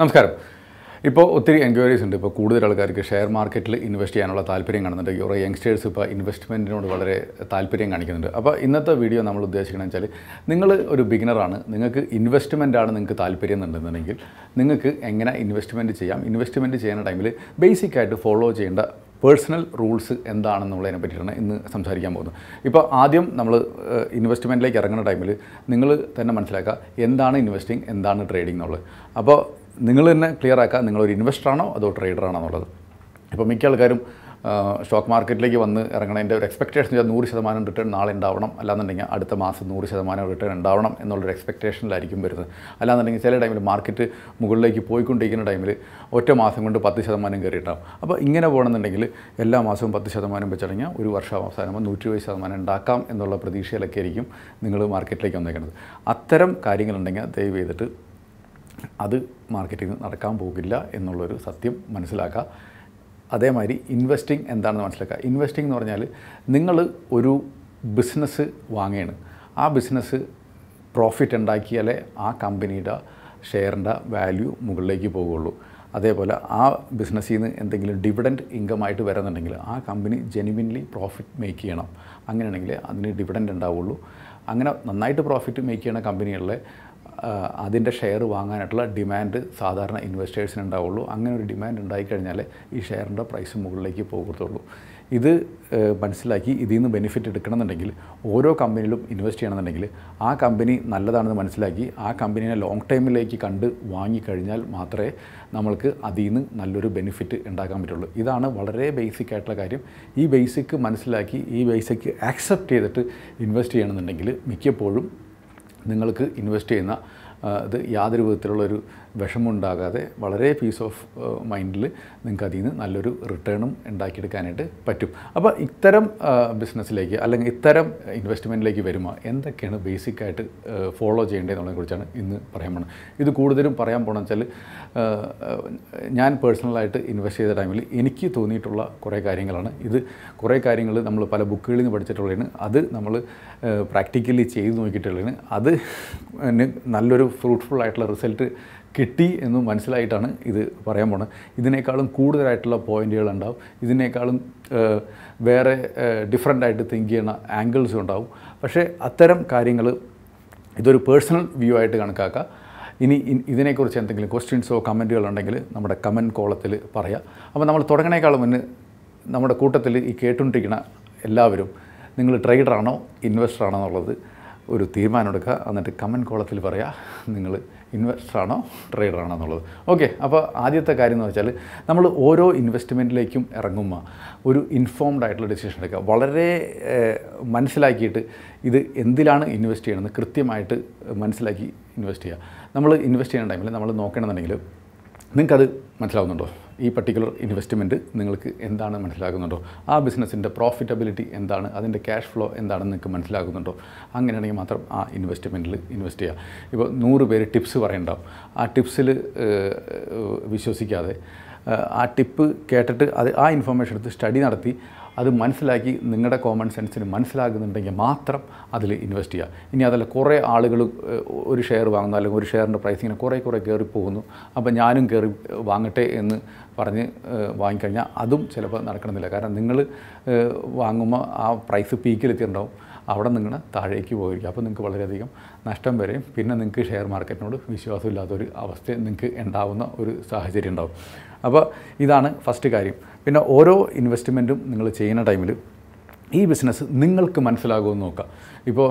നമസ്കാരം ഇപ്പോൾ ഒത്തിരി എൻക്വയറീസ് ഉണ്ട് ഇപ്പോൾ കൂടുതൽ ആൾക്കാർക്ക് ഷെയർ മാർക്കറ്റിൽ ഇൻവെസ്റ്റ് ചെയ്യാനുള്ള താല്പര്യം കാണുന്നുണ്ട് കുറേ യങ്സ്റ്റേഴ്സ് ഇപ്പോൾ ഇൻവെസ്റ്റ്മെൻറ്റിനോട് വളരെ താല്പര്യം കാണിക്കുന്നുണ്ട് അപ്പോൾ ഇന്നത്തെ വീഡിയോ നമ്മൾ ഉദ്ദേശിക്കുന്നത് വെച്ചാൽ നിങ്ങൾ ഒരു ബിഗിനറാണ് നിങ്ങൾക്ക് ഇൻവെസ്റ്റ്മെൻറ്റാണ് നിങ്ങൾക്ക് താല്പര്യം എന്നുണ്ടെന്നുണ്ടെങ്കിൽ നിങ്ങൾക്ക് എങ്ങനെ ഇൻവെസ്റ്റ്മെൻറ്റ് ചെയ്യാം ഇൻവെസ്റ്റ്മെൻറ്റ് ചെയ്യുന്ന ടൈമിൽ ബേസിക് ആയിട്ട് ഫോളോ ചെയ്യേണ്ട പേഴ്സണൽ റൂൾസ് എന്താണെന്നുള്ളതിനെ പറ്റിയിട്ടാണ് ഇന്ന് സംസാരിക്കാൻ പോകുന്നത് ഇപ്പോൾ ആദ്യം നമ്മൾ ഇൻവെസ്റ്റ്മെൻറ്റിലേക്ക് ഇറങ്ങുന്ന ടൈമിൽ നിങ്ങൾ തന്നെ മനസ്സിലാക്കുക എന്താണ് ഇൻവെസ്റ്റിംഗ് എന്താണ് ട്രേഡിംഗ് എന്നുള്ളത് അപ്പോൾ നിങ്ങൾ തന്നെ ക്ലിയർ ആക്കുക നിങ്ങളൊരു ഇൻവെസ്റ്ററാണോ അതോ ട്രേഡറാണോ എന്നുള്ളത് ഇപ്പോൾ മിക്ക ആൾക്കാരും സ്റ്റോക്ക് മാർക്കറ്റിലേക്ക് വന്ന് ഇറങ്ങണതിൻ്റെ ഒരു എക്സ്പെക്റ്റേഷൻ വെച്ചാൽ നൂറ് ശതമാനം റിട്ടേൺ നാളെ ഉണ്ടാവണം അല്ലാന്നുണ്ടെങ്കിൽ അടുത്ത മാസം നൂറ് ശതമാനം റിട്ടേൺ ഉണ്ടാവണം എന്നുള്ളൊരു എക്സ്പെക്റ്റേഷനിലായിരിക്കും വരുന്നത് അല്ലാന്നുണ്ടെങ്കിൽ ചില ടൈമിൽ മാർക്കറ്റ് മുകളിലേക്ക് പോയിക്കൊണ്ടിരിക്കുന്ന ടൈമിൽ ഒറ്റ മാസം കൊണ്ട് പത്ത് ശതമാനം കയറിയിട്ടാവും അപ്പോൾ ഇങ്ങനെ പോകണമെന്നുണ്ടെങ്കിൽ എല്ലാ മാസവും പത്ത് ശതമാനം വെച്ചടങ്ങിയാൽ ഒരു വർഷം അവസാനം നൂറ്റി ഇരുപത് ശതമാനം ഉണ്ടാക്കാം എന്നുള്ള പ്രതീക്ഷയിലൊക്കെ ആയിരിക്കും നിങ്ങൾ മാർക്കറ്റിലേക്ക് വന്നേക്കുന്നത് അത്തരം കാര്യങ്ങളുണ്ടെങ്കിൽ ദയവ് ചെയ്തിട്ട് അത് മാർക്കറ്റിൽ നടക്കാൻ പോകില്ല എന്നുള്ളൊരു സത്യം മനസ്സിലാക്കുക അതേമാതിരി ഇൻവെസ്റ്റിംഗ് എന്താണെന്ന് മനസ്സിലാക്കുക ഇൻവെസ്റ്റിംഗ് എന്ന് പറഞ്ഞാൽ നിങ്ങൾ ഒരു ബിസിനസ് വാങ്ങുകയാണ് ആ ബിസിനസ് പ്രോഫിറ്റ് ഉണ്ടാക്കിയാലേ ആ കമ്പനിയുടെ ഷെയറിൻ്റെ വാല്യൂ മുകളിലേക്ക് പോകുള്ളൂ അതേപോലെ ആ ബിസിനസ്സിൽ നിന്ന് എന്തെങ്കിലും ഡിവിഡൻറ്റ് ഇൻകമായിട്ട് വരുന്നുണ്ടെങ്കിൽ ആ കമ്പനി ജെനുവിൻലി പ്രോഫിറ്റ് മേക്ക് ചെയ്യണം അങ്ങനെയാണെങ്കിൽ അതിന് ഡിവിഡൻറ്റ് ഉണ്ടാവുള്ളൂ അങ്ങനെ നന്നായിട്ട് പ്രോഫിറ്റ് മേക്ക് ചെയ്യണ കമ്പനികളിലെ അതിൻ്റെ ഷെയർ വാങ്ങാനായിട്ടുള്ള ഡിമാൻഡ് സാധാരണ ഇൻവെസ്റ്റേഴ്സിന് ഉണ്ടാവുള്ളൂ അങ്ങനെ ഒരു ഡിമാൻഡ് ഉണ്ടായിക്കഴിഞ്ഞാൽ ഈ ഷെയറിൻ്റെ പ്രൈസ് മുകളിലേക്ക് പോകത്തുള്ളൂ ഇത് മനസ്സിലാക്കി ഇതിൽ നിന്ന് ബെനിഫിറ്റ് എടുക്കണമെന്നുണ്ടെങ്കിൽ ഓരോ കമ്പനിയിലും ഇൻവെസ്റ്റ് ചെയ്യണമെന്നുണ്ടെങ്കിൽ ആ കമ്പനി നല്ലതാണെന്ന് മനസ്സിലാക്കി ആ കമ്പനീനെ ലോങ് ടൈമിലേക്ക് കണ്ട് വാങ്ങിക്കഴിഞ്ഞാൽ മാത്രമേ നമ്മൾക്ക് അതിൽ നിന്ന് നല്ലൊരു ബെനിഫിറ്റ് ഉണ്ടാക്കാൻ പറ്റുള്ളൂ ഇതാണ് വളരെ ബേസിക് ആയിട്ടുള്ള കാര്യം ഈ ബേസിക് മനസ്സിലാക്കി ഈ ബേസിക് ആക്സെപ്റ്റ് ചെയ്തിട്ട് ഇൻവെസ്റ്റ് ചെയ്യണമെന്നുണ്ടെങ്കിൽ മിക്കപ്പോഴും നിങ്ങൾക്ക് ഇൻവെസ്റ്റ് ചെയ്യുന്ന ഇത് യാതൊരു വിധത്തിലുള്ളൊരു വിഷമമുണ്ടാകാതെ വളരെ പീസ് ഓഫ് മൈൻഡിൽ നിങ്ങൾക്ക് അതിൽ നിന്ന് നല്ലൊരു റിട്ടേണും ഉണ്ടാക്കിയെടുക്കാനായിട്ട് പറ്റും അപ്പോൾ ഇത്തരം ബിസിനസ്സിലേക്ക് അല്ലെങ്കിൽ ഇത്തരം ഇൻവെസ്റ്റ്മെൻറ്റിലേക്ക് വരുമ്പോൾ എന്തൊക്കെയാണ് ബേസിക്കായിട്ട് ഫോളോ കുറിച്ചാണ് ഇന്ന് പറയാൻ പോകുന്നത് ഇത് കൂടുതലും പറയാൻ പോകണം വെച്ചാൽ ഞാൻ പേഴ്സണലായിട്ട് ഇൻവെസ്റ്റ് ചെയ്ത ടൈമിൽ എനിക്ക് തോന്നിയിട്ടുള്ള കുറേ കാര്യങ്ങളാണ് ഇത് കുറേ കാര്യങ്ങൾ നമ്മൾ പല ബുക്കുകളിൽ നിന്ന് പഠിച്ചിട്ടുള്ളതാണ് അത് നമ്മൾ പ്രാക്ടിക്കലി ചെയ്ത് നോക്കിയിട്ടുള്ളതാണ് അത് നല്ലൊരു ഫ്രൂട്ട്ഫുൾ ആയിട്ടുള്ള റിസൾട്ട് കിട്ടി എന്ന് മനസ്സിലായിട്ടാണ് ഇത് പറയാൻ പോണത് ഇതിനേക്കാളും കൂടുതലായിട്ടുള്ള പോയിന്റുകൾ ഉണ്ടാവും ഇതിനേക്കാളും വേറെ ഡിഫറെൻ്റ് ആയിട്ട് തിങ്ക് ചെയ്യുന്ന ആംഗിൾസും ഉണ്ടാവും പക്ഷേ അത്തരം കാര്യങ്ങൾ ഇതൊരു പേഴ്സണൽ വ്യൂ ആയിട്ട് കണക്കാക്കുക ഇനി ഇതിനെക്കുറിച്ച് എന്തെങ്കിലും ക്വസ്റ്റ്യൻസോ കമൻറ്റുകൾ ഉണ്ടെങ്കിൽ നമ്മുടെ കമൻറ്റ് കോളത്തിൽ പറയാം അപ്പോൾ നമ്മൾ തുടങ്ങണേക്കാളും മുന്നേ നമ്മുടെ കൂട്ടത്തിൽ ഈ കേട്ടുകൊണ്ടിരിക്കുന്ന എല്ലാവരും നിങ്ങൾ ട്രേഡറാണോ ഇൻവെസ്റ്ററാണോ എന്നുള്ളത് ഒരു തീരുമാനമെടുക്കുക എന്നിട്ട് കമൻറ്റ് കോളത്തിൽ പറയുക നിങ്ങൾ ഇൻവെസ്റ്ററാണോ ട്രേഡറാണോ എന്നുള്ളത് ഓക്കെ അപ്പോൾ ആദ്യത്തെ കാര്യം എന്ന് വെച്ചാൽ നമ്മൾ ഓരോ ഇൻവെസ്റ്റ്മെൻറ്റിലേക്കും ഇറങ്ങുമ്പോൾ ഒരു ഇൻഫോംഡ് ആയിട്ടുള്ള ഡിസിഷൻ എടുക്കുക വളരെ മനസ്സിലാക്കിയിട്ട് ഇത് എന്തിലാണ് ഇൻവെസ്റ്റ് ചെയ്യണമെന്ന് കൃത്യമായിട്ട് മനസ്സിലാക്കി ഇൻവെസ്റ്റ് ചെയ്യുക നമ്മൾ ഇൻവെസ്റ്റ് ചെയ്യുന്ന ടൈമിൽ നമ്മൾ നോക്കണമെന്നുണ്ടെങ്കിൽ നിങ്ങൾക്കത് മനസ്സിലാവുന്നുണ്ടോ ഈ പർട്ടിക്കുലർ ഇൻവെസ്റ്റ്മെൻറ്റ് നിങ്ങൾക്ക് എന്താണ് മനസ്സിലാകുന്നുണ്ടോ ആ ബിസിനസ്സിൻ്റെ പ്രോഫിറ്റബിലിറ്റി എന്താണ് അതിൻ്റെ ക്യാഷ് ഫ്ലോ എന്താണെന്ന് നിങ്ങൾക്ക് മനസ്സിലാകുന്നുണ്ടോ അങ്ങനെയാണെങ്കിൽ മാത്രം ആ ഇൻവെസ്റ്റ്മെൻറ്റിൽ ഇൻവെസ്റ്റ് ചെയ്യുക ഇപ്പോൾ നൂറ് പേര് ടിപ്സ് പറയണ്ടാവും ആ ടിപ്സിൽ വിശ്വസിക്കാതെ ആ ടിപ്പ് കേട്ടിട്ട് അത് ആ ഇൻഫർമേഷൻ എടുത്ത് സ്റ്റഡി നടത്തി അത് മനസ്സിലാക്കി നിങ്ങളുടെ കോമൺ സെൻസിന് മനസ്സിലാകുന്നുണ്ടെങ്കിൽ മാത്രം അതിൽ ഇൻവെസ്റ്റ് ചെയ്യുക ഇനി അതല്ല കുറേ ആളുകൾ ഒരു ഷെയർ വാങ്ങുന്നു അല്ലെങ്കിൽ ഒരു ഷെയറിൻ്റെ പ്രൈസ് ഇങ്ങനെ കുറേ കുറേ കയറിപ്പോകുന്നു പോകുന്നു അപ്പോൾ ഞാനും കയറി വാങ്ങട്ടെ എന്ന് പറഞ്ഞ് വാങ്ങിക്കഴിഞ്ഞാൽ അതും ചിലപ്പോൾ നടക്കണമെന്നില്ല കാരണം നിങ്ങൾ വാങ്ങുമ്പോൾ ആ പ്രൈസ് പീക്കിലെത്തിയിട്ടുണ്ടാവും അവിടെ നിങ്ങൾ താഴേക്ക് പോയിരിക്കും അപ്പോൾ നിങ്ങൾക്ക് വളരെയധികം നഷ്ടം വരെയും പിന്നെ നിങ്ങൾക്ക് ഷെയർ മാർക്കറ്റിനോട് വിശ്വാസമില്ലാത്തൊരു അവസ്ഥ നിങ്ങൾക്ക് ഉണ്ടാവുന്ന ഒരു സാഹചര്യം ഉണ്ടാവും അപ്പോൾ ഇതാണ് ഫസ്റ്റ് കാര്യം പിന്നെ ഓരോ ഇൻവെസ്റ്റ്മെൻറ്റും നിങ്ങൾ ചെയ്യുന്ന ടൈമിൽ ഈ ബിസിനസ് നിങ്ങൾക്ക് മനസ്സിലാകുമെന്ന് നോക്കുക ഇപ്പോൾ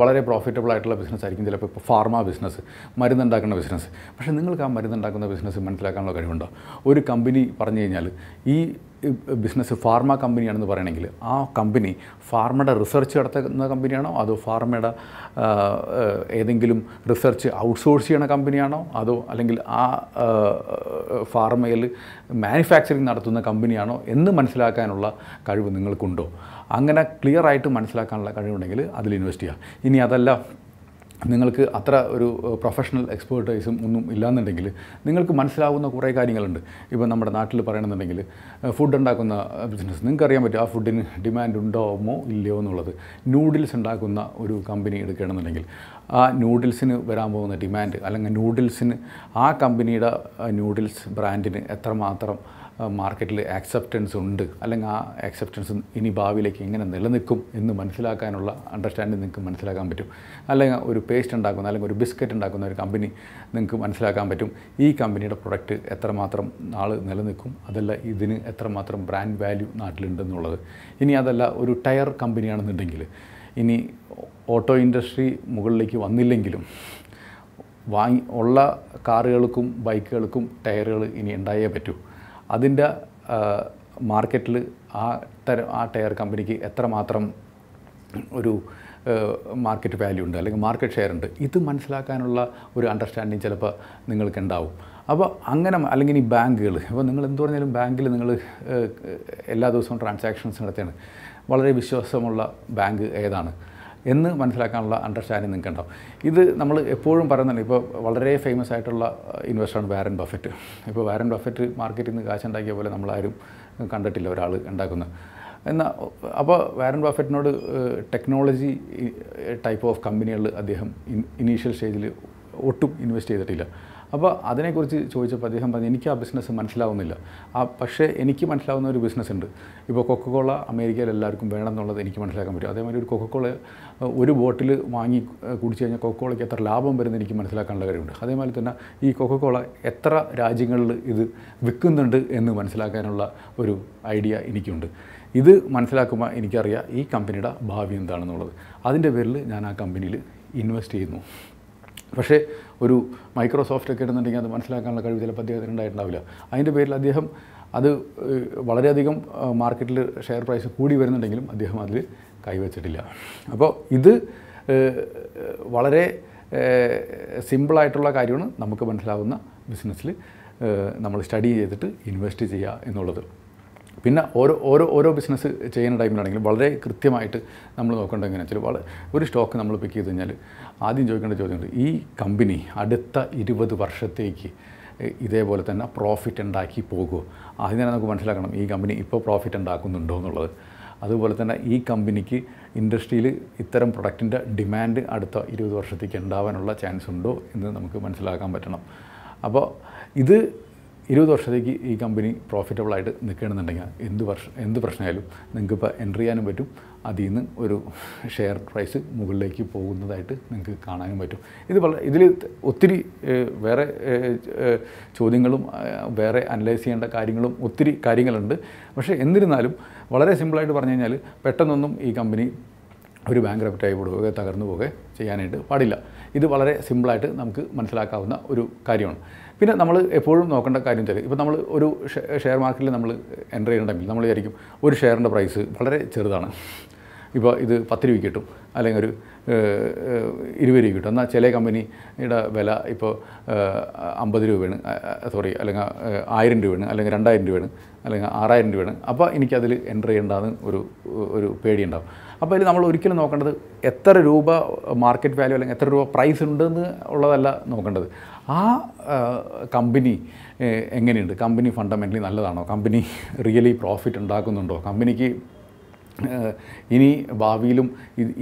വളരെ പ്രോഫിറ്റബിൾ ആയിട്ടുള്ള ബിസിനസ് ആയിരിക്കും ചിലപ്പോൾ ഇപ്പോൾ ഫാർമ ബിസിനസ് മരുന്നുണ്ടാക്കുന്ന ബിസിനസ് പക്ഷേ നിങ്ങൾക്ക് ആ മരുന്നുണ്ടാക്കുന്ന ബിസിനസ് മനസ്സിലാക്കാനുള്ള കഴിവുണ്ടോ ഒരു കമ്പനി പറഞ്ഞു കഴിഞ്ഞാൽ ഈ ബിസിനസ് ഫാർമ കമ്പനിയാണെന്ന് പറയണമെങ്കിൽ ആ കമ്പനി ഫാർമയുടെ റിസർച്ച് നടത്തുന്ന കമ്പനിയാണോ അതോ ഫാർമയുടെ ഏതെങ്കിലും റിസർച്ച് ഔട്ട്സോഴ്സ് ചെയ്യണ കമ്പനിയാണോ അതോ അല്ലെങ്കിൽ ആ ഫാർമയിൽ മാനുഫാക്ചറിങ് നടത്തുന്ന കമ്പനിയാണോ എന്ന് മനസ്സിലാക്കാനുള്ള കഴിവ് നിങ്ങൾക്കുണ്ടോ അങ്ങനെ ക്ലിയർ ആയിട്ട് മനസ്സിലാക്കാനുള്ള കഴിവുണ്ടെങ്കിൽ അതിൽ ഇൻവെസ്റ്റ് ചെയ്യുക ഇനി അതല്ല നിങ്ങൾക്ക് അത്ര ഒരു പ്രൊഫഷണൽ എക്സ്പേർട്ടൈസും ഒന്നും ഇല്ലാന്നുണ്ടെങ്കിൽ നിങ്ങൾക്ക് മനസ്സിലാവുന്ന കുറേ കാര്യങ്ങളുണ്ട് ഇപ്പോൾ നമ്മുടെ നാട്ടിൽ പറയണമെന്നുണ്ടെങ്കിൽ ഫുഡ് ഉണ്ടാക്കുന്ന ബിസിനസ് നിങ്ങൾക്ക് അറിയാൻ പറ്റും ആ ഫുഡിന് ഡിമാൻഡ് ഉണ്ടാവുമോ ഇല്ലയോ എന്നുള്ളത് നൂഡിൽസ് ഉണ്ടാക്കുന്ന ഒരു കമ്പനി എടുക്കുകയാണെന്നുണ്ടെങ്കിൽ ആ നൂഡിൽസിന് വരാൻ പോകുന്ന ഡിമാൻഡ് അല്ലെങ്കിൽ നൂഡിൽസിന് ആ കമ്പനിയുടെ നൂഡിൽസ് ബ്രാൻഡിന് എത്രമാത്രം മാർക്കറ്റിൽ ആക്സെപ്റ്റൻസ് ഉണ്ട് അല്ലെങ്കിൽ ആ ആക്സെപ്റ്റൻസ് ഇനി ഭാവിയിലേക്ക് എങ്ങനെ നിലനിൽക്കും എന്ന് മനസ്സിലാക്കാനുള്ള അണ്ടർസ്റ്റാൻഡിങ് നിങ്ങൾക്ക് മനസ്സിലാക്കാൻ പറ്റും അല്ലെങ്കിൽ ഒരു പേസ്റ്റ് ഉണ്ടാക്കുന്ന അല്ലെങ്കിൽ ഒരു ബിസ്ക്കറ്റ് ഉണ്ടാക്കുന്ന ഒരു കമ്പനി നിങ്ങൾക്ക് മനസ്സിലാക്കാൻ പറ്റും ഈ കമ്പനിയുടെ പ്രൊഡക്റ്റ് എത്രമാത്രം നാൾ നിലനിൽക്കും അതല്ല ഇതിന് എത്രമാത്രം ബ്രാൻഡ് വാല്യൂ നാട്ടിലുണ്ടെന്നുള്ളത് ഇനി അതല്ല ഒരു ടയർ കമ്പനിയാണെന്നുണ്ടെങ്കിൽ ഇനി ഓട്ടോ ഇൻഡസ്ട്രി മുകളിലേക്ക് വന്നില്ലെങ്കിലും വാങ്ങി ഉള്ള കാറുകൾക്കും ബൈക്കുകൾക്കും ടയറുകൾ ഇനി ഉണ്ടായേ പറ്റൂ അതിൻ്റെ മാർക്കറ്റിൽ ആ തരം ആ ടയർ കമ്പനിക്ക് എത്രമാത്രം ഒരു മാർക്കറ്റ് വാല്യൂ ഉണ്ട് അല്ലെങ്കിൽ മാർക്കറ്റ് ഷെയർ ഉണ്ട് ഇത് മനസ്സിലാക്കാനുള്ള ഒരു അണ്ടർസ്റ്റാൻഡിങ് ചിലപ്പോൾ നിങ്ങൾക്ക് ഉണ്ടാവും അപ്പോൾ അങ്ങനെ അല്ലെങ്കിൽ ഈ ബാങ്കുകൾ അപ്പോൾ നിങ്ങൾ എന്ത് പറഞ്ഞാലും ബാങ്കിൽ നിങ്ങൾ എല്ലാ ദിവസവും ട്രാൻസാക്ഷൻസ് നടത്തുകയാണ് വളരെ വിശ്വാസമുള്ള ബാങ്ക് ഏതാണ് എന്ന് മനസ്സിലാക്കാനുള്ള അണ്ടർസ്റ്റാൻഡിങ് നിങ്ങൾക്ക് ഉണ്ടാവും ഇത് നമ്മൾ എപ്പോഴും പറയുന്നുണ്ട് ഇപ്പോൾ വളരെ ഫേമസ് ആയിട്ടുള്ള ഇൻവെസ്റ്ററാണ് വാരൻ ബഫറ്റ് ഇപ്പോൾ വാരൻ ബഫറ്റ് മാർക്കറ്റിൽ നിന്ന് കാശുണ്ടാക്കിയ പോലെ നമ്മളാരും കണ്ടിട്ടില്ല ഒരാൾ ഉണ്ടാക്കുന്നത് എന്നാൽ അപ്പോൾ വാരൻ ബഫറ്റിനോട് ടെക്നോളജി ടൈപ്പ് ഓഫ് കമ്പനികളിൽ അദ്ദേഹം ഇനീഷ്യൽ സ്റ്റേജിൽ ഒട്ടും ഇൻവെസ്റ്റ് ചെയ്തിട്ടില്ല അപ്പോൾ അതിനെക്കുറിച്ച് ചോദിച്ചപ്പോൾ അദ്ദേഹം പറഞ്ഞു എനിക്ക് ആ ബിസിനസ് മനസ്സിലാവുന്നില്ല ആ പക്ഷേ എനിക്ക് മനസ്സിലാവുന്ന ഒരു ബിസിനസ് ഉണ്ട് ഇപ്പോൾ കൊക്കക്കോള അമേരിക്കയിൽ എല്ലാവർക്കും വേണം എന്നുള്ളത് എനിക്ക് മനസ്സിലാക്കാൻ പറ്റും അതേമാതിരി ഒരു കൊക്കക്കോള ഒരു ബോട്ടിൽ വാങ്ങി കുടിച്ചു കഴിഞ്ഞാൽ കൊക്കക്കോളയ്ക്ക് എത്ര ലാഭം വരുന്നത് എനിക്ക് മനസ്സിലാക്കാനുള്ള കാര്യമുണ്ട് അതേമാതിരി തന്നെ ഈ കൊക്കക്കോള എത്ര രാജ്യങ്ങളിൽ ഇത് വിൽക്കുന്നുണ്ട് എന്ന് മനസ്സിലാക്കാനുള്ള ഒരു ഐഡിയ എനിക്കുണ്ട് ഇത് മനസ്സിലാക്കുമ്പോൾ എനിക്കറിയാം ഈ കമ്പനിയുടെ ഭാവി എന്താണെന്നുള്ളത് അതിൻ്റെ പേരിൽ ഞാൻ ആ കമ്പനിയിൽ ഇൻവെസ്റ്റ് ചെയ്യുന്നു പക്ഷേ ഒരു മൈക്രോസോഫ്റ്റ് ഒക്കെ ഇടുന്നുണ്ടെങ്കിൽ അത് മനസ്സിലാക്കാനുള്ള കഴിവ് ചിലപ്പോൾ അദ്ദേഹത്തിന് ഉണ്ടായിട്ടുണ്ടാവില്ല അതിൻ്റെ പേരിൽ അദ്ദേഹം അത് വളരെയധികം മാർക്കറ്റിൽ ഷെയർ പ്രൈസ് കൂടി വരുന്നുണ്ടെങ്കിലും അദ്ദേഹം അതിൽ കൈവച്ചിട്ടില്ല അപ്പോൾ ഇത് വളരെ സിമ്പിളായിട്ടുള്ള കാര്യമാണ് നമുക്ക് മനസ്സിലാവുന്ന ബിസിനസ്സിൽ നമ്മൾ സ്റ്റഡി ചെയ്തിട്ട് ഇൻവെസ്റ്റ് ചെയ്യുക എന്നുള്ളത് പിന്നെ ഓരോ ഓരോ ഓരോ ബിസിനസ് ചെയ്യുന്ന ടൈമിലാണെങ്കിൽ വളരെ കൃത്യമായിട്ട് നമ്മൾ നോക്കേണ്ടത് എങ്ങനെയാണെന്ന് വെച്ചാൽ വളരെ ഒരു സ്റ്റോക്ക് നമ്മൾ പിക്ക് ചെയ്ത് കഴിഞ്ഞാൽ ആദ്യം ചോദിക്കേണ്ട ചോദ്യമുണ്ട് ഈ കമ്പനി അടുത്ത ഇരുപത് വർഷത്തേക്ക് ഇതേപോലെ തന്നെ പ്രോഫിറ്റ് ഉണ്ടാക്കി പോകുമോ തന്നെ നമുക്ക് മനസ്സിലാക്കണം ഈ കമ്പനി ഇപ്പോൾ പ്രോഫിറ്റ് ഉണ്ടാക്കുന്നുണ്ടോ എന്നുള്ളത് അതുപോലെ തന്നെ ഈ കമ്പനിക്ക് ഇൻഡസ്ട്രിയിൽ ഇത്തരം പ്രൊഡക്റ്റിൻ്റെ ഡിമാൻഡ് അടുത്ത ഇരുപത് വർഷത്തേക്ക് ഉണ്ടാവാനുള്ള ചാൻസ് ഉണ്ടോ എന്ന് നമുക്ക് മനസ്സിലാക്കാൻ പറ്റണം അപ്പോൾ ഇത് ഇരുപത് വർഷത്തേക്ക് ഈ കമ്പനി പ്രോഫിറ്റബിളായിട്ട് നിൽക്കണമെന്നുണ്ടെങ്കിൽ എന്ത് വർഷം എന്ത് പ്രശ്നമായാലും നിങ്ങൾക്കിപ്പോൾ എൻ്റർ ചെയ്യാനും പറ്റും അതിൽ നിന്ന് ഒരു ഷെയർ പ്രൈസ് മുകളിലേക്ക് പോകുന്നതായിട്ട് നിങ്ങൾക്ക് കാണാനും പറ്റും ഇത് വളരെ ഇതിൽ ഒത്തിരി വേറെ ചോദ്യങ്ങളും വേറെ അനലൈസ് ചെയ്യേണ്ട കാര്യങ്ങളും ഒത്തിരി കാര്യങ്ങളുണ്ട് പക്ഷേ എന്നിരുന്നാലും വളരെ സിമ്പിളായിട്ട് പറഞ്ഞു കഴിഞ്ഞാൽ പെട്ടെന്നൊന്നും ഈ കമ്പനി ഒരു ബാങ്ക് റെപ്റ്റായി പോവുകയോ തകർന്നു പോവുകയോ ചെയ്യാനായിട്ട് പാടില്ല ഇത് വളരെ സിമ്പിളായിട്ട് നമുക്ക് മനസ്സിലാക്കാവുന്ന ഒരു കാര്യമാണ് പിന്നെ നമ്മൾ എപ്പോഴും നോക്കേണ്ട കാര്യം വെച്ചാൽ ഇപ്പോൾ നമ്മൾ ഒരു ഷെയർ മാർക്കറ്റിൽ നമ്മൾ എൻ്റർ ചെയ്യണമെങ്കിൽ നമ്മൾ വിചാരിക്കും ഒരു ഷെയറിൻ്റെ പ്രൈസ് വളരെ ചെറുതാണ് ഇപ്പോൾ ഇത് പത്ത് രൂപയ്ക്ക് കിട്ടും അല്ലെങ്കിൽ ഒരു ഇരുപത് രൂപ കിട്ടും എന്നാൽ ചില കമ്പനിയുടെ വില ഇപ്പോൾ അമ്പത് രൂപയാണ് സോറി അല്ലെങ്കിൽ ആയിരം രൂപയാണ് അല്ലെങ്കിൽ രണ്ടായിരം രൂപയാണ് അല്ലെങ്കിൽ ആറായിരം രൂപയാണ് അപ്പോൾ എനിക്കതിൽ എൻ്റർ ചെയ്യേണ്ടതെന്ന് ഒരു ഒരു പേടിയുണ്ടാവും അപ്പോൾ അതിൽ നമ്മൾ ഒരിക്കലും നോക്കേണ്ടത് എത്ര രൂപ മാർക്കറ്റ് വാല്യൂ അല്ലെങ്കിൽ എത്ര രൂപ പ്രൈസ് ഉണ്ടെന്ന് ഉള്ളതല്ല നോക്കേണ്ടത് ആ കമ്പനി എങ്ങനെയുണ്ട് കമ്പനി ഫണ്ടമെൻ്റലി നല്ലതാണോ കമ്പനി റിയലി പ്രോഫിറ്റ് ഉണ്ടാക്കുന്നുണ്ടോ കമ്പനിക്ക് ഇനി ഭാവിയിലും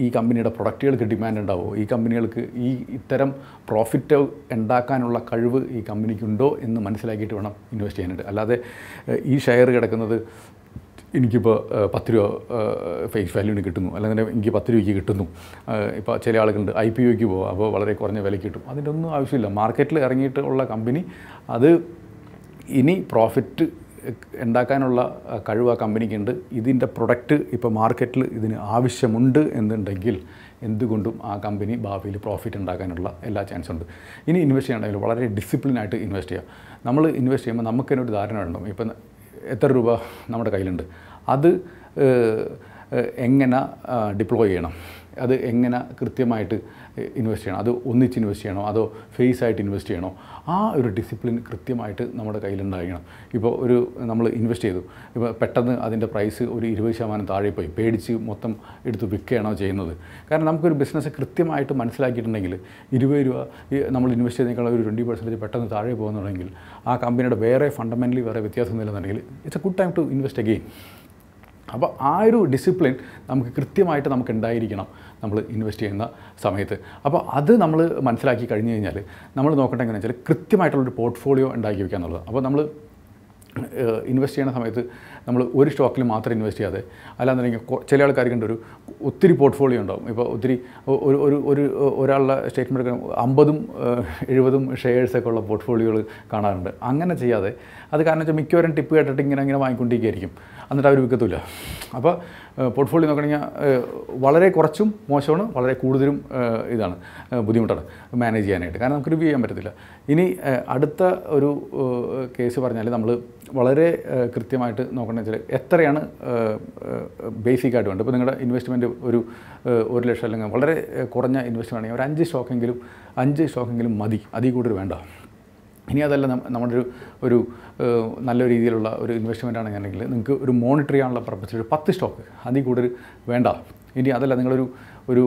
ഈ കമ്പനിയുടെ പ്രൊഡക്റ്റുകൾക്ക് ഡിമാൻഡ് ഉണ്ടാവുമോ ഈ കമ്പനികൾക്ക് ഈ ഇത്തരം പ്രോഫിറ്റ് ഉണ്ടാക്കാനുള്ള കഴിവ് ഈ കമ്പനിക്കുണ്ടോ എന്ന് മനസ്സിലാക്കിയിട്ട് വേണം ഇൻവെസ്റ്റ് ചെയ്യാനായിട്ട് അല്ലാതെ ഈ ഷെയർ കിടക്കുന്നത് എനിക്കിപ്പോൾ പത്ത് രൂപ ഫേസ് വാല്യൂന് കിട്ടുന്നു അല്ലെങ്കിൽ എനിക്ക് പത്ത് രൂപയ്ക്ക് കിട്ടുന്നു ഇപ്പോൾ ചില ആളുകളുണ്ട് ഐ പി ഒക്ക് പോകും അപ്പോൾ വളരെ കുറഞ്ഞ വില കിട്ടും അതിൻ്റെ ഒന്നും ആവശ്യമില്ല മാർക്കറ്റിൽ ഇറങ്ങിയിട്ടുള്ള കമ്പനി അത് ഇനി പ്രോഫിറ്റ് ഉണ്ടാക്കാനുള്ള കഴിവ് ആ കമ്പനിക്കുണ്ട് ഇതിൻ്റെ പ്രൊഡക്റ്റ് ഇപ്പോൾ മാർക്കറ്റിൽ ഇതിന് ആവശ്യമുണ്ട് എന്നുണ്ടെങ്കിൽ എന്തുകൊണ്ടും ആ കമ്പനി ഭാവിയിൽ പ്രോഫിറ്റ് ഉണ്ടാക്കാനുള്ള എല്ലാ ചാൻസും ഉണ്ട് ഇനി ഇൻവെസ്റ്റ് ചെയ്യണമെങ്കിൽ വളരെ ഡിസിപ്ലിനായിട്ട് ഇൻവെസ്റ്റ് ചെയ്യുക നമ്മൾ ഇൻവെസ്റ്റ് ചെയ്യുമ്പോൾ നമുക്ക് ധാരണ ഉണ്ടാവും ഇപ്പം എത്ര രൂപ നമ്മുടെ കയ്യിലുണ്ട് അത് എങ്ങനെ ഡിപ്ലോയ് ചെയ്യണം അത് എങ്ങനെ കൃത്യമായിട്ട് ഇൻവെസ്റ്റ് ചെയ്യണം അത് ഒന്നിച്ച് ഇൻവെസ്റ്റ് ചെയ്യണോ അതോ ഫേസ് ആയിട്ട് ഇൻവെസ്റ്റ് ചെയ്യണോ ആ ഒരു ഡിസിപ്ലിൻ കൃത്യമായിട്ട് നമ്മുടെ കയ്യിലുണ്ടായിരിക്കണം ഇപ്പോൾ ഒരു നമ്മൾ ഇൻവെസ്റ്റ് ചെയ്തു ഇപ്പോൾ പെട്ടെന്ന് അതിൻ്റെ പ്രൈസ് ഒരു ഇരുപത് ശതമാനം താഴെ പോയി പേടിച്ച് മൊത്തം എടുത്ത് വിൽക്കുകയാണോ ചെയ്യുന്നത് കാരണം നമുക്കൊരു ബിസിനസ് കൃത്യമായിട്ട് മനസ്സിലാക്കിയിട്ടുണ്ടെങ്കിൽ ഇരുപത് രൂപ നമ്മൾ ഇൻവെസ്റ്റ് ചെയ്തേക്കാൾ ഒരു ട്വൻറ്റി പെർസെൻറ്റേജ് പെട്ടെന്ന് താഴെ പോകുന്നുണ്ടെങ്കിൽ ആ കമ്പനിയുടെ വേറെ ഫണ്ടമെൻ്റലി വേറെ വ്യത്യാസം നിലനിന്നുണ്ടെങ്കിൽ it's a good time to invest again അപ്പോൾ ആ ഒരു ഡിസിപ്ലിൻ നമുക്ക് കൃത്യമായിട്ട് നമുക്ക് ഉണ്ടായിരിക്കണം നമ്മൾ ഇൻവെസ്റ്റ് ചെയ്യുന്ന സമയത്ത് അപ്പോൾ അത് നമ്മൾ മനസ്സിലാക്കി കഴിഞ്ഞ് കഴിഞ്ഞാൽ നമ്മൾ നോക്കേണ്ടത് എങ്ങനെയാണെന്ന് വെച്ചാൽ കൃത്യമായിട്ടുള്ളൊരു പോർട്ട്ഫോളിയോ ഉണ്ടാക്കി വയ്ക്കുക എന്നുള്ളത് അപ്പോൾ നമ്മൾ ഇൻവെസ്റ്റ് ചെയ്യുന്ന സമയത്ത് നമ്മൾ ഒരു സ്റ്റോക്കിൽ മാത്രം ഇൻവെസ്റ്റ് ചെയ്യാതെ അല്ലാന്നുണ്ടെങ്കിൽ ചില ആൾക്കാർക്ക് ഒരു ഒത്തിരി പോർട്ട്ഫോളിയോ ഉണ്ടാവും ഇപ്പോൾ ഒത്തിരി ഒരു ഒരു ഒരു ഒരാളുടെ സ്റ്റേറ്റ്മെൻ്റ് അമ്പതും എഴുപതും ഷെയർസൊക്കെ ഉള്ള പോർട്ട്ഫോളിയോകൾ കാണാറുണ്ട് അങ്ങനെ ചെയ്യാതെ അത് കാരണം വെച്ചാൽ മിക്കവരും ടിപ്പ് കേട്ടിട്ട് ഇങ്ങനെ ഇങ്ങനെ വാങ്ങിക്കൊണ്ടിരിക്കുകയായിരിക്കും എന്നിട്ട് അവർ വിൽക്കത്തില്ല അപ്പോൾ പോർട്ട്ഫോളിയോ നോക്കണമെങ്കിൽ വളരെ കുറച്ചും മോശമാണ് വളരെ കൂടുതലും ഇതാണ് ബുദ്ധിമുട്ടാണ് മാനേജ് ചെയ്യാനായിട്ട് കാരണം നമുക്ക് റിവ്യൂ ചെയ്യാൻ പറ്റത്തില്ല ഇനി അടുത്ത ഒരു കേസ് പറഞ്ഞാൽ നമ്മൾ വളരെ കൃത്യമായിട്ട് നോക്കണമെന്ന് വെച്ചാൽ എത്രയാണ് ബേസിക്കായിട്ട് വേണ്ടത് ഇപ്പോൾ നിങ്ങളുടെ ഇൻവെസ്റ്റ്മെൻറ്റ് ഒരു ഒരു ലക്ഷം അല്ലെങ്കിൽ വളരെ കുറഞ്ഞ ഇൻവെസ്റ്റ്മെൻ്റ് ആണെങ്കിൽ ഒരു അഞ്ച് സ്റ്റോക്കെങ്കിലും അഞ്ച് സ്റ്റോക്കെങ്കിലും മതി അതിൽ കൂടുതൽ വേണ്ട ഇനി അതല്ല നമ്മുടെ ഒരു ഒരു നല്ല രീതിയിലുള്ള ഒരു ഇൻവെസ്റ്റ്മെൻ്റ് ആണെന്നുണ്ടെങ്കിൽ നിങ്ങൾക്ക് ഒരു മോണിറ്റർ ചെയ്യാനുള്ള പർപ്പസിൽ ഒരു പത്ത് സ്റ്റോക്ക് അതിൽ കൂടുതൽ വേണ്ട ഇനി അതല്ല നിങ്ങളൊരു ഒരു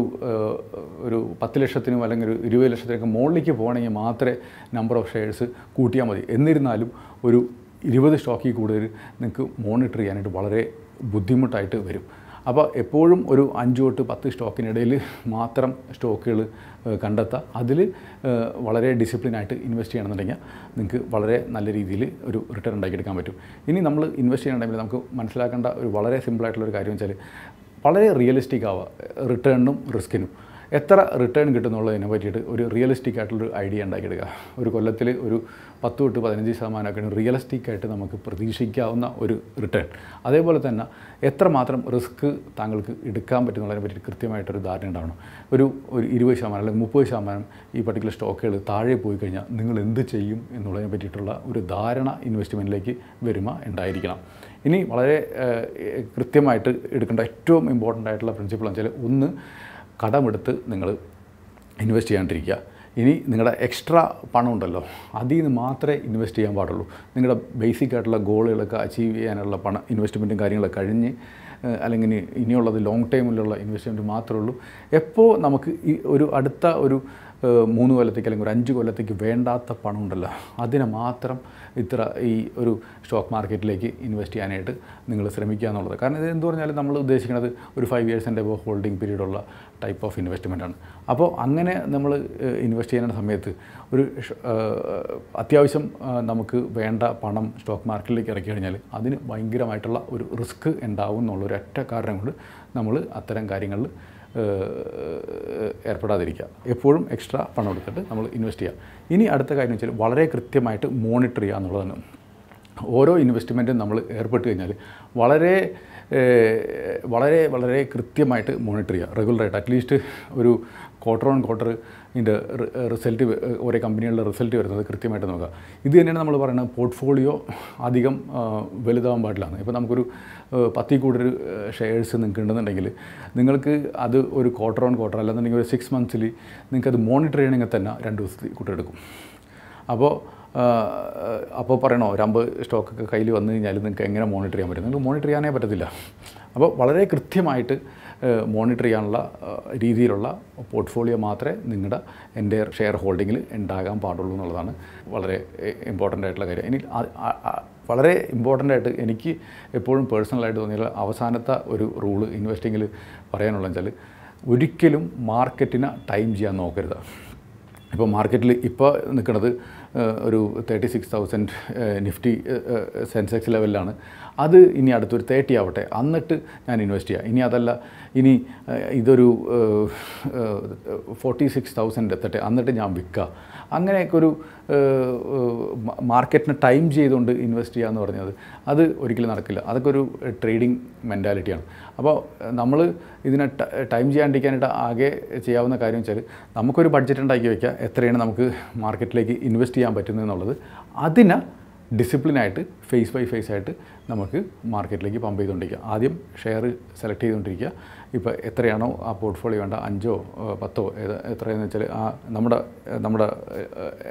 ഒരു പത്ത് ലക്ഷത്തിനും അല്ലെങ്കിൽ ഒരു ഇരുപത് ലക്ഷത്തിനൊക്കെ മുകളിലേക്ക് പോകണമെങ്കിൽ മാത്രമേ നമ്പർ ഓഫ് ഷെയർസ് കൂട്ടിയാൽ മതി എന്നിരുന്നാലും ഒരു ഇരുപത് സ്റ്റോക്കിൽ കൂടുതൽ നിങ്ങൾക്ക് മോണിറ്റർ ചെയ്യാനായിട്ട് വളരെ ബുദ്ധിമുട്ടായിട്ട് വരും അപ്പോൾ എപ്പോഴും ഒരു അഞ്ച് തൊട്ട് പത്ത് സ്റ്റോക്കിനിടയിൽ മാത്രം സ്റ്റോക്കുകൾ കണ്ടെത്താം അതിൽ വളരെ ഡിസിപ്ലിനായിട്ട് ഇൻവെസ്റ്റ് ചെയ്യണമെന്നുണ്ടെങ്കിൽ നിങ്ങൾക്ക് വളരെ നല്ല രീതിയിൽ ഒരു റിട്ടേൺ ഉണ്ടാക്കിയെടുക്കാൻ പറ്റും ഇനി നമ്മൾ ഇൻവെസ്റ്റ് ചെയ്യണ നമുക്ക് മനസ്സിലാക്കേണ്ട ഒരു വളരെ സിമ്പിളായിട്ടുള്ളൊരു കാര്യം വെച്ചാൽ വളരെ റിയലിസ്റ്റിക് ആവുക റിട്ടേണിനും റിസ്കിനും എത്ര റിട്ടേൺ കിട്ടുന്നുള്ളതിനെ പറ്റിയിട്ട് ഒരു റിയലിസ്റ്റിക് ആയിട്ടുള്ളൊരു ഐഡിയ ഉണ്ടാക്കിയെടുക്കുക ഒരു കൊല്ലത്തിൽ ഒരു പത്ത് തൊട്ട് പതിനഞ്ച് ശതമാനമൊക്കെയാണ് റിയലിസ്റ്റിക് ആയിട്ട് നമുക്ക് പ്രതീക്ഷിക്കാവുന്ന ഒരു റിട്ടേൺ അതേപോലെ തന്നെ എത്രമാത്രം റിസ്ക് താങ്കൾക്ക് എടുക്കാൻ പറ്റുന്നുള്ളതിനെ പറ്റിയിട്ട് കൃത്യമായിട്ടൊരു ധാരണ ഉണ്ടാവണം ഒരു ഒരു ഇരുപത് ശതമാനം അല്ലെങ്കിൽ മുപ്പത് ശതമാനം ഈ പർട്ടിക്കുലർ സ്റ്റോക്കുകൾ താഴെ പോയി കഴിഞ്ഞാൽ നിങ്ങൾ എന്ത് ചെയ്യും എന്നുള്ളതിനെ പറ്റിയിട്ടുള്ള ഒരു ധാരണ ഇൻവെസ്റ്റ്മെൻറ്റിലേക്ക് വരുമ ഉണ്ടായിരിക്കണം ഇനി വളരെ കൃത്യമായിട്ട് എടുക്കേണ്ട ഏറ്റവും ഇമ്പോർട്ടൻ്റ് ആയിട്ടുള്ള പ്രിൻസിപ്പിൾ എന്ന് വെച്ചാൽ ഒന്ന് കടമെടുത്ത് നിങ്ങൾ ഇൻവെസ്റ്റ് ചെയ്യാണ്ടിരിക്കുക ഇനി നിങ്ങളുടെ എക്സ്ട്രാ പണം ഉണ്ടല്ലോ അതിൽ നിന്ന് മാത്രമേ ഇൻവെസ്റ്റ് ചെയ്യാൻ പാടുള്ളൂ നിങ്ങളുടെ ബേസിക് ആയിട്ടുള്ള ഗോളുകളൊക്കെ അച്ചീവ് ചെയ്യാനുള്ള പണം ഇൻവെസ്റ്റ്മെൻറ്റും കാര്യങ്ങളൊക്കെ കഴിഞ്ഞ് അല്ലെങ്കിൽ ഇനിയുള്ളത് ലോങ് ടൈമിലുള്ള ഇൻവെസ്റ്റ്മെൻറ്റ് മാത്രമേ ഉള്ളൂ എപ്പോൾ നമുക്ക് ഈ ഒരു അടുത്ത ഒരു മൂന്ന് കൊല്ലത്തേക്ക് അല്ലെങ്കിൽ ഒരു അഞ്ച് കൊല്ലത്തേക്ക് വേണ്ടാത്ത പണം ഉണ്ടല്ലോ അതിനെ മാത്രം ഇത്ര ഈ ഒരു സ്റ്റോക്ക് മാർക്കറ്റിലേക്ക് ഇൻവെസ്റ്റ് ചെയ്യാനായിട്ട് നിങ്ങൾ ശ്രമിക്കുക എന്നുള്ളത് കാരണം ഇത് എന്ത് പറഞ്ഞാൽ നമ്മൾ ഉദ്ദേശിക്കുന്നത് ഒരു ഫൈവ് ഇയേഴ്സിൻ്റെ ഹോൾഡിംഗ് പീരീഡുള്ള ടൈപ്പ് ഓഫ് ഇൻവെസ്റ്റ്മെൻറ്റാണ് അപ്പോൾ അങ്ങനെ നമ്മൾ ഇൻവെസ്റ്റ് ചെയ്യുന്ന സമയത്ത് ഒരു അത്യാവശ്യം നമുക്ക് വേണ്ട പണം സ്റ്റോക്ക് മാർക്കറ്റിലേക്ക് ഇറക്കി കഴിഞ്ഞാൽ അതിന് ഭയങ്കരമായിട്ടുള്ള ഒരു റിസ്ക് ഉണ്ടാവും എന്നുള്ളൊരു ഒറ്റ കാരണം കൊണ്ട് നമ്മൾ അത്തരം കാര്യങ്ങളിൽ ഏർപ്പെടാതിരിക്കുക എപ്പോഴും എക്സ്ട്രാ പണം എടുത്തിട്ട് നമ്മൾ ഇൻവെസ്റ്റ് ചെയ്യുക ഇനി അടുത്ത കാര്യം വെച്ചാൽ വളരെ കൃത്യമായിട്ട് മോണിറ്റർ ചെയ്യുക എന്നുള്ളതാണ് ഓരോ ഇൻവെസ്റ്റ്മെൻറ്റും നമ്മൾ ഏർപ്പെട്ട് കഴിഞ്ഞാൽ വളരെ വളരെ വളരെ കൃത്യമായിട്ട് മോണിറ്റർ ചെയ്യുക റെഗുലറായിട്ട് അറ്റ്ലീസ്റ്റ് ഒരു ക്വാർട്ടർ ഓൺ ക്വാർട്ടർ ഇതിൻ്റെ റിസൾട്ട് ഓരോ കമ്പനികളുടെ റിസൾട്ട് വരുന്നത് കൃത്യമായിട്ട് നോക്കുക ഇത് തന്നെയാണ് നമ്മൾ പറയുന്നത് പോർട്ട്ഫോളിയോ അധികം വലുതാവാൻ പാടില്ലാന്ന് ഇപ്പോൾ നമുക്കൊരു പത്തിൽ കൂടുതൽ ഷെയർസ് നിങ്ങൾക്ക് ഉണ്ടെന്നുണ്ടെങ്കിൽ നിങ്ങൾക്ക് അത് ഒരു ക്വാർട്ടർ ഓൺ ക്വാർട്ടർ അല്ലാന്നുണ്ടെങ്കിൽ ഒരു സിക്സ് മന്ത്സിൽ നിങ്ങൾക്കത് മോണിറ്റർ ചെയ്യണമെങ്കിൽ തന്നെ രണ്ട് ദിവസത്തിൽ കൂട്ടെടുക്കും അപ്പോൾ അപ്പോൾ പറയണോ ഒരമ്പ് സ്റ്റോക്കൊക്കെ കയ്യിൽ വന്നു കഴിഞ്ഞാൽ നിങ്ങൾക്ക് എങ്ങനെ മോണിറ്റർ ചെയ്യാൻ പറ്റും നിങ്ങൾക്ക് മോണിറ്റർ ചെയ്യാനേ പറ്റത്തില്ല അപ്പോൾ വളരെ കൃത്യമായിട്ട് മോണിറ്റർ ചെയ്യാനുള്ള രീതിയിലുള്ള പോർട്ട്ഫോളിയോ മാത്രമേ നിങ്ങളുടെ എൻ്റെ ഷെയർ ഹോൾഡിങ്ങിൽ ഉണ്ടാകാൻ പാടുള്ളൂ എന്നുള്ളതാണ് വളരെ ഇമ്പോർട്ടൻ്റ് ആയിട്ടുള്ള കാര്യം ഇനി വളരെ ഇമ്പോർട്ടൻ്റ് ആയിട്ട് എനിക്ക് എപ്പോഴും പേഴ്സണലായിട്ട് തോന്നിയ അവസാനത്തെ ഒരു റൂള് ഇൻവെസ്റ്റിങ്ങിൽ പറയാനുള്ള വെച്ചാൽ ഒരിക്കലും മാർക്കറ്റിനെ ടൈം ചെയ്യാൻ നോക്കരുത് ഇപ്പോൾ മാർക്കറ്റിൽ ഇപ്പോൾ നിൽക്കുന്നത് ഒരു thirty six thousand Nifty Sensex ലെവലിലാണ് അത് ഇനി അടുത്തൊരു തേർട്ടി ആവട്ടെ എന്നിട്ട് ഞാൻ ഇൻവെസ്റ്റ് ചെയ്യാം ഇനി അതല്ല ഇനി ഇതൊരു ഫോർട്ടി സിക്സ് തൗസൻഡ് എത്തട്ടെ എന്നിട്ട് ഞാൻ വിൽക്കുക അങ്ങനെയൊക്കെ ഒരു മാർക്കറ്റിനെ ടൈം ചെയ്തുകൊണ്ട് ഇൻവെസ്റ്റ് ചെയ്യുക എന്ന് പറഞ്ഞത് അത് ഒരിക്കലും നടക്കില്ല അതൊക്കെ ഒരു ട്രേഡിംഗ് മെൻറ്റാലിറ്റിയാണ് അപ്പോൾ നമ്മൾ ഇതിനെ ടൈം ചെയ്യാണ്ടിരിക്കാനായിട്ട് ആകെ ചെയ്യാവുന്ന കാര്യം വെച്ചാൽ നമുക്കൊരു ബഡ്ജറ്റ് ഉണ്ടാക്കി വയ്ക്കുക എത്രയാണ് നമുക്ക് മാർക്കറ്റിലേക്ക് ഇൻവെസ്റ്റ് ചെയ്യാൻ പറ്റുന്നത് എന്നുള്ളത് അതിനെ ഡിസിപ്ലിനായിട്ട് ഫേസ് ബൈ ഫേസ് ആയിട്ട് നമുക്ക് മാർക്കറ്റിലേക്ക് പമ്പ് ചെയ്തുകൊണ്ടിരിക്കുക ആദ്യം ഷെയർ സെലക്ട് ചെയ്തുകൊണ്ടിരിക്കുക ഇപ്പോൾ എത്രയാണോ ആ പോർട്ട്ഫോളിയോ വേണ്ട അഞ്ചോ പത്തോ എത്രയെന്ന് വെച്ചാൽ ആ നമ്മുടെ നമ്മുടെ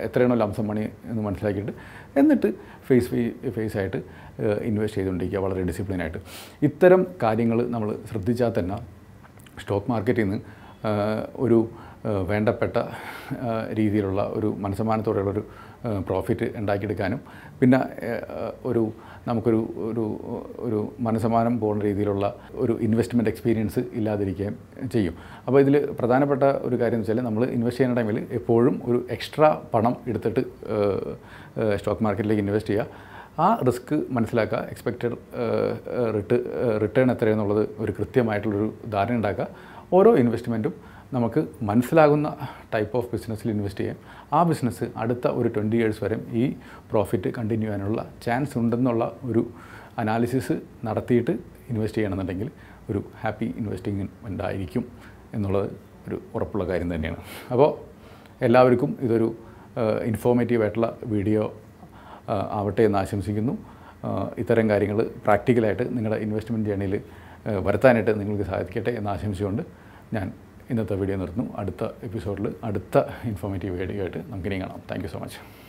എത്രയാണോ ലംസം മണി എന്ന് മനസ്സിലാക്കിയിട്ട് എന്നിട്ട് ഫേസ് ബൈ ഫേസ് ആയിട്ട് ഇൻവെസ്റ്റ് ചെയ്തുകൊണ്ടിരിക്കുക വളരെ ഡിസിപ്ലിനായിട്ട് ഇത്തരം കാര്യങ്ങൾ നമ്മൾ ശ്രദ്ധിച്ചാൽ തന്നെ സ്റ്റോക്ക് മാർക്കറ്റിൽ നിന്ന് ഒരു വേണ്ടപ്പെട്ട രീതിയിലുള്ള ഒരു മനസ്സമാനത്തോടെയുള്ളൊരു ഒരു പ്രോഫിറ്റ് ഉണ്ടാക്കിയെടുക്കാനും പിന്നെ ഒരു നമുക്കൊരു ഒരു ഒരു മനസമാനം പോകുന്ന രീതിയിലുള്ള ഒരു ഇൻവെസ്റ്റ്മെൻറ്റ് എക്സ്പീരിയൻസ് ഇല്ലാതിരിക്കുകയും ചെയ്യും അപ്പോൾ ഇതിൽ പ്രധാനപ്പെട്ട ഒരു കാര്യം എന്ന് വെച്ചാൽ നമ്മൾ ഇൻവെസ്റ്റ് ചെയ്യുന്ന ടൈമിൽ എപ്പോഴും ഒരു എക്സ്ട്രാ പണം എടുത്തിട്ട് സ്റ്റോക്ക് മാർക്കറ്റിലേക്ക് ഇൻവെസ്റ്റ് ചെയ്യുക ആ റിസ്ക് മനസ്സിലാക്കുക എക്സ്പെക്റ്റഡ് റിട്ട് റിട്ടേൺ എത്രയെന്നുള്ളത് ഒരു കൃത്യമായിട്ടുള്ളൊരു ധാരണ ഉണ്ടാക്കുക ഓരോ ഇൻവെസ്റ്റ്മെൻറ്റും നമുക്ക് മനസ്സിലാകുന്ന ടൈപ്പ് ഓഫ് ബിസിനസ്സിൽ ഇൻവെസ്റ്റ് ചെയ്യാം ആ ബിസിനസ് അടുത്ത ഒരു ട്വൻറ്റി ഇയേഴ്സ് വരെ ഈ പ്രോഫിറ്റ് കണ്ടിന്യൂ ചെയ്യാനുള്ള ചാൻസ് ഉണ്ടെന്നുള്ള ഒരു അനാലിസിസ് നടത്തിയിട്ട് ഇൻവെസ്റ്റ് ചെയ്യണമെന്നുണ്ടെങ്കിൽ ഒരു ഹാപ്പി ഇൻവെസ്റ്റിംഗ് ഉണ്ടായിരിക്കും എന്നുള്ളത് ഒരു ഉറപ്പുള്ള കാര്യം തന്നെയാണ് അപ്പോൾ എല്ലാവർക്കും ഇതൊരു ഇൻഫോർമേറ്റീവ് ആയിട്ടുള്ള വീഡിയോ ആവട്ടെ എന്ന് ആശംസിക്കുന്നു ഇത്തരം കാര്യങ്ങൾ പ്രാക്ടിക്കലായിട്ട് നിങ്ങളുടെ ഇൻവെസ്റ്റ്മെൻറ്റ് ജേണിയിൽ വരുത്താനായിട്ട് നിങ്ങൾക്ക് സാധിക്കട്ടെ എന്ന് ആശംസിച്ചുകൊണ്ട് ഞാൻ ഇന്നത്തെ വീഡിയോ നിർത്തുന്നു അടുത്ത എപ്പിസോഡിൽ അടുത്ത ഇൻഫോർമേറ്റീവ് വീഡിയോ ആയിട്ട് നമുക്കിനി കാണാം താങ്ക് സോ മച്ച്